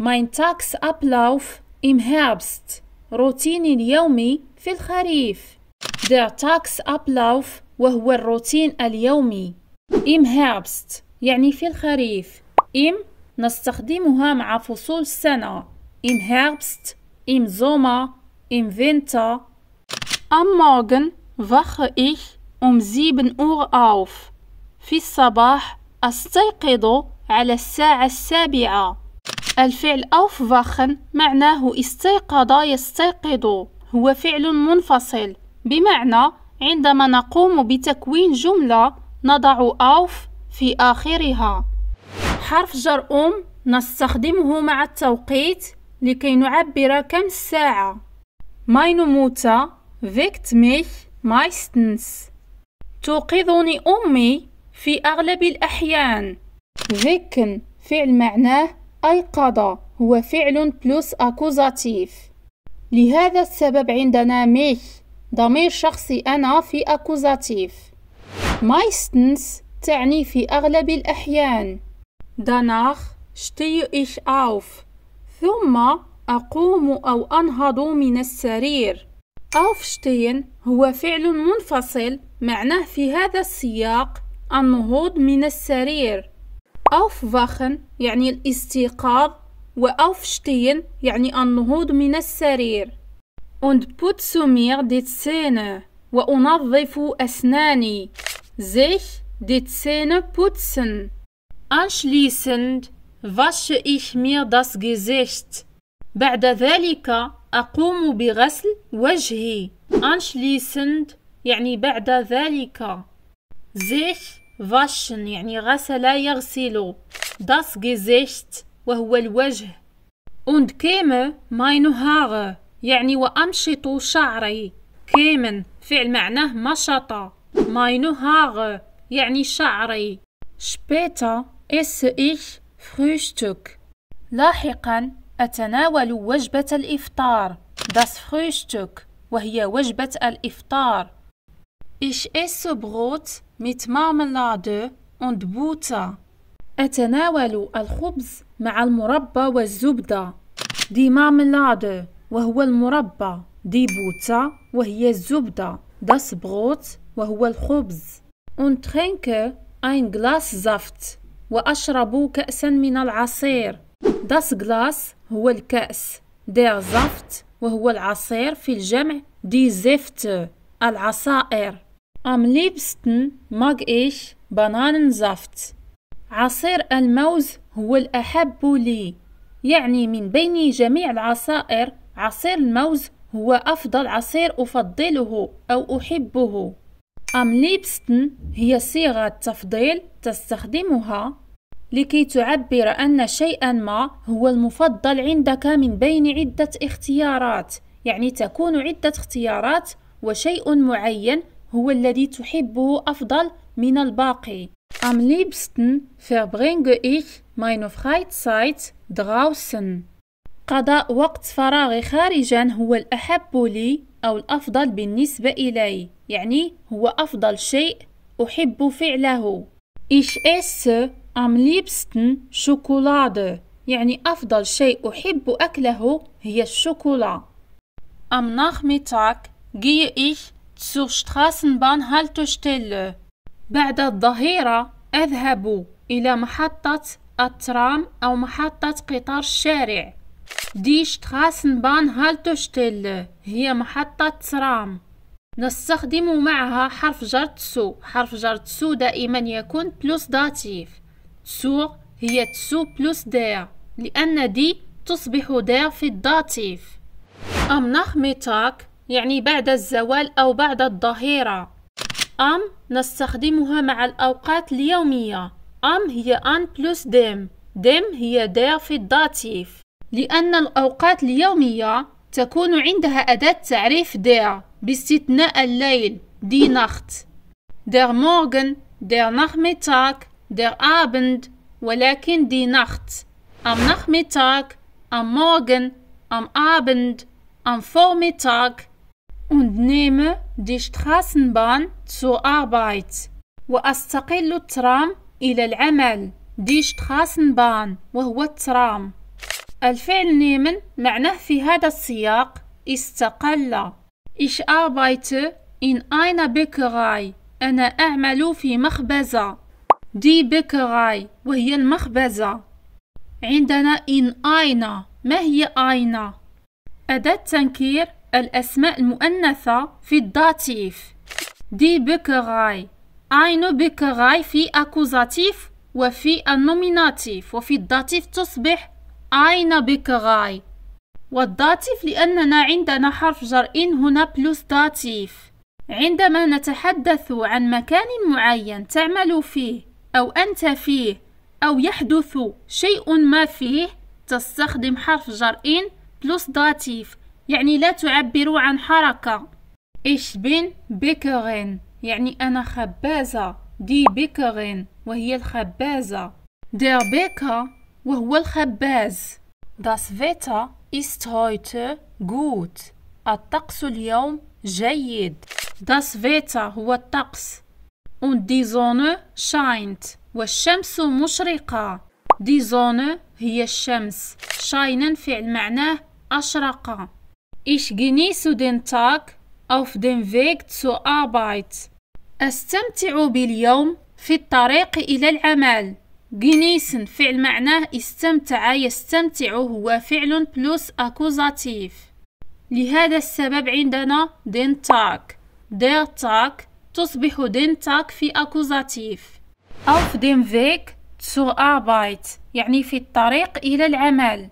Mein Tagsablauf im Herbst. روتيني اليومي في الخريف. Der Tagsablauf وهو الروتين اليومي. Im Herbst يعني في الخريف. Im نستخدمها مع فصول السنة. Im Herbst, im Sommer, im Winter. Am Morgen wache ich um 7 Uhr auf. في الصباح أستيقظ على الساعة السابعة. الفعل أوفوخن معناه استيقظ يستيقظ هو فعل منفصل بمعنى عندما نقوم بتكوين جملة نضع أوف في آخرها حرف جر أم نستخدمه مع التوقيت لكي نعبر كم الساعة meine موتا فيكت mich مايستنس توقظني أمي في أغلب الأحيان فيكن فعل معناه أيقظ هو فعل بلس أكوزاتيف لهذا السبب عندنا ميخ ضمير شخصي أنا في أكوزاتيف مايستنس تعني في أغلب الأحيان دانخ stehe إيش أوف ثم أقوم أو أنهض من السرير aufstehen هو فعل منفصل معناه في هذا السياق النهوض من السرير aufwachen يعني الاستيقاظ وaufstehen يعني النهوض من السرير und putze mir die Zähne وأنظف أسناني sich die Zähne putzen anschließend wasche ich mir das Gesicht بعد ذلك أقوم بغسل وجهي anschließend يعني بعد ذلك sich waschen يعني غسل يغسل das Gesicht وهو الوجه und käme meine Haare يعني وأمشط شعري kämen فعل معناه مشط meine Haare يعني شعري später esse ich Frühstück لاحقا أتناول وجبة الإفطار das Frühstück وهي وجبة الإفطار ich esse Brot mit Marmelade und Butter. أتناول الخبز مع المربى والزبدة دي مارملادة وهو المربى دي بوتا وهي الزبدة داس بروت وهو الخبز und trinke ein Glas Saft وأشرب كأسا من العصير das Glas هو الكأس der Saft وهو العصير في الجمع دي Säfte العصائر Am liebsten mag ich Bananensaft. عصير الموز هو الأحب لي يعني من بين جميع العصائر عصير الموز هو أفضل عصير أفضله أو أحبه أم ليبستن هي صيغة تفضيل تستخدمها لكي تعبر أن شيئا ما هو المفضل عندك من بين عدة اختيارات يعني تكون عدة اختيارات وشيء معين هو الذي تحبه أفضل من الباقي Am liebsten verbringe ich meine Freizeit draußen. قضاء وقت فراغي خارجا هو الأحب لي أو الأفضل بالنسبة إلي يعني هو أفضل شيء أحب فعله Ich esse am liebsten Schokolade يعني أفضل شيء أحب أكله هي الشوكولا Am Nachmittag gehe ich Zur Straßenbahnhaltestelle. بعد الظهيرة أذهب إلى محطة الترام أو محطة قطار الشارع. دي Straßenbahn Haltestelle هي محطة ترام. نستخدم معها حرف جر تسو حرف جر تسو دائما يكون بلوس داتيف تسو هي تسو بلوس دير لأن دي تصبح دير في الداتيف أم نخ ميتاك يعني بعد الزوال أو بعد الظهيرة أم نستخدمها مع الأوقات اليومية أم هي أن بلس ديم ديم هي دير في الداتيف لأن الأوقات اليومية تكون عندها أداة تعريف دير باستثناء الليل دي نخت دير مورغن دير نخمتاك دير آبند ولكن دي نخت أم نخمتاك أم مورغن أم آبند أم فورميتاك und nehme die Straßenbahn zur Arbeit وأستقل الترام إلى العمل دي Straßenbahn وهو الترام الفعل نيمن معناه في هذا السياق استقل Ich arbeite in einer Bäckerei أنا أعمل في مخبزة دي Bäckerei وهي المخبزة عندنا in einer ما هي einer أداة تنكير الأسماء المؤنثة في الداتيف دي بكغاي أين بكغاي في أكوزاتيف وفي النوميناتيف وفي الداتيف تصبح أين بكغاي والداتيف لأننا عندنا حرف جر إن هنا بلوس داتيف عندما نتحدث عن مكان معين تعمل فيه أو أنت فيه أو يحدث شيء ما فيه تستخدم حرف جر إن بلوس داتيف يعني لا تعبر عن حركة إيش بين بيكرين يعني أنا خبازة دي بيكرين وهي الخبازة دير بيكا وهو الخباز داس فيتا إست هويت gut الطقس اليوم جيد داس فيتا هو الطقس und die Sonne scheint والشمس مشرقة die Sonne هي الشمس scheinen فعل معناه أشرق Ich genieße den Tag auf dem Weg zur Arbeit. أستمتع باليوم في الطريق إلى العمل. genießen فعل معناه استمتع يستمتع هو فعل بلس أكوزاتيف. لهذا السبب عندنا den Tag. der Tag تصبح den Tag في أكوزاتيف. auf dem Weg zur Arbeit يعني في الطريق إلى العمل.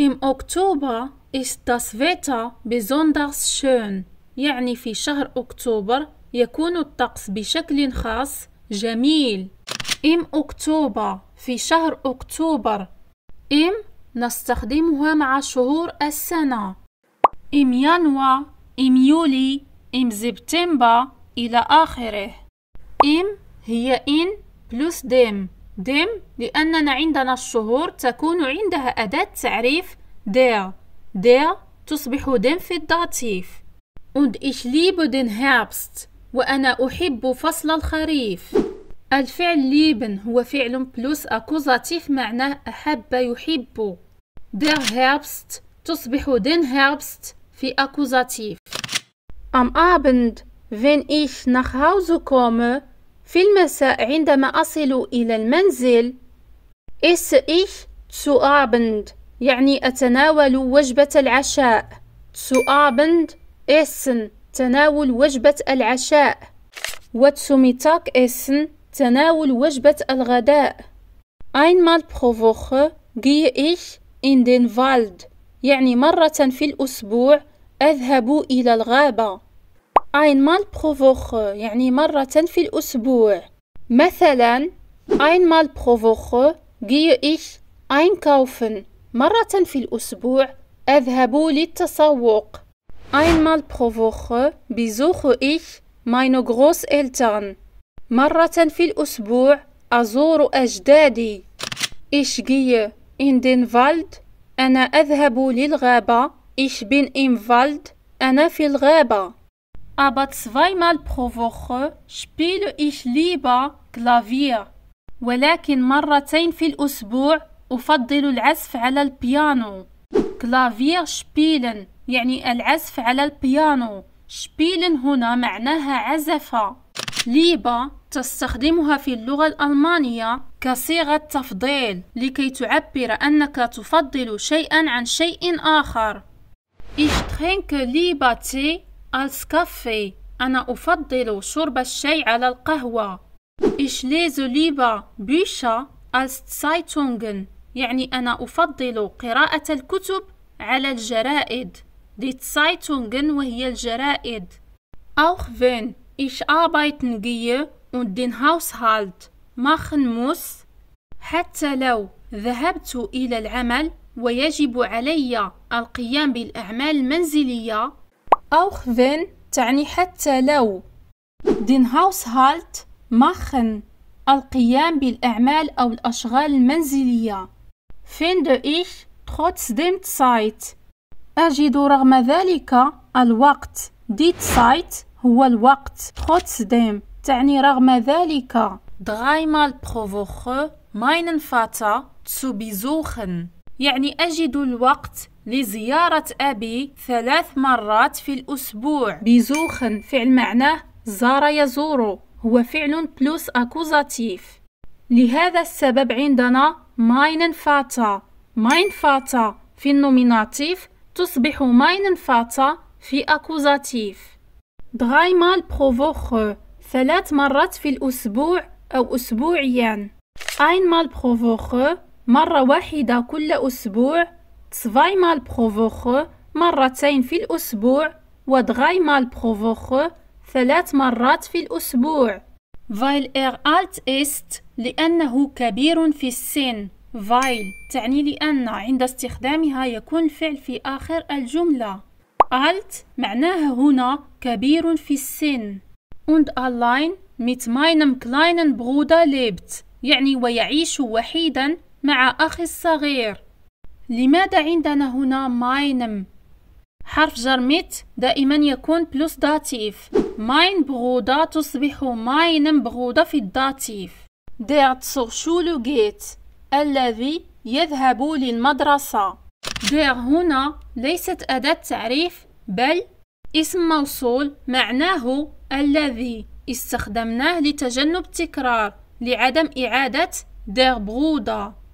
Im Oktober ist das Wetter besonders schön. يعني في شهر أكتوبر يكون الطقس بشكل خاص جميل. Im Oktober في شهر أكتوبر. Im نستخدمها مع شهور السنة. Im Januar, im Juli, im September إلى آخره. Im هي in plus dem. ديم لأننا عندنا الشهور تكون عندها أداة تعريف der der تصبح dem في الداتيف und ich liebe den Herbst وأنا أحب فصل الخريف الفعل lieben هو فعل بلوس أكوزاتيف معناه أحب يحب der Herbst تصبح den Herbst في أكوزاتيف Am Abend, wenn ich nach Hause komme, في المساء عندما أصل إلى المنزل إس إيش تسو أبند يعني أتناول وجبة العشاء تسو أبند إسن تناول وجبة العشاء و ميتاك إسن تناول وجبة الغداء einmal pro Woche gehe ich in den Wald يعني مرة في الأسبوع أذهب إلى الغابة ein Mal pro Woche يعني مرة في الأسبوع مثلا ein Mal pro Woche gehe ich einkaufen مرة في الأسبوع أذهب للتسوق einmal pro Woche besuche ich meine Großeltern مرة في الأسبوع أزور أجدادي ich gehe in den Wald أنا أذهب للغابة ich bin im Wald أنا في الغابة aber zweimal pro Woche spiele ich lieber Klavier ولكن مرتين في الأسبوع أفضل العزف على البيانو Klavier spielen يعني العزف على البيانو Spielen هنا معناها عزف. Lieber تستخدمها في اللغة الألمانية كصيغة تفضيل لكي تعبر أنك تفضل شيئا عن شيء آخر Ich trinke lieber Tee السكافي أنا أفضل شرب الشاي على القهوة Ich lese lieber Bücher als Zeitungen يعني أنا أفضل قراءة الكتب على الجرائد Die Zeitungen وهي الجرائد Auch wenn ich arbeiten gehe und den Haushalt machen muss حتى لو ذهبت إلى العمل ويجب علي القيام بالأعمال المنزلية auch wenn تعني حتى لو den Haushalt machen القيام بالأعمال أو الأشغال المنزلية finde ich trotzdem Zeit أجد رغم ذلك الوقت die Zeit هو الوقت trotzdem تعني رغم ذلك dreimal pro Woche meinen Vater zu besuchen يعني أجد الوقت لزيارة أبي ثلاث مرات في الأسبوع بيزوخن فعل معناه زار يزور هو فعل بلوس أكوزاتيف لهذا السبب عندنا ماينن فاتا ماين فاتا في النوميناتيف تصبح ماينن فاتا في أكوزاتيف دغايمال بروفوخ ثلاث مرات في الأسبوع أو أسبوعيا أينمال بروفوخ مرة واحدة كل أسبوع تسفايمال بروفوخ مرتين في الأسبوع ودغايمال بروفوخ ثلاث مرات في الأسبوع فايل إر ألت إست لأنه كبير في السن فايل تعني لأن عند استخدامها يكون الفعل في آخر الجملة ألت معناها هنا كبير في السن und allein mit meinem kleinen Bruder lebt يعني ويعيش وحيدا مع أخي الصغير لماذا عندنا هنا ماينم؟ حرف جر مت دائما يكون بلس داتيف ماين بغوضة تصبح ماينم بغوضة في الداتيف دير تسوغ Schule الذي يذهب للمدرسة دير هنا ليست أداة تعريف بل اسم موصول معناه الذي استخدمناه لتجنب التكرار لعدم إعادة دير بغوضة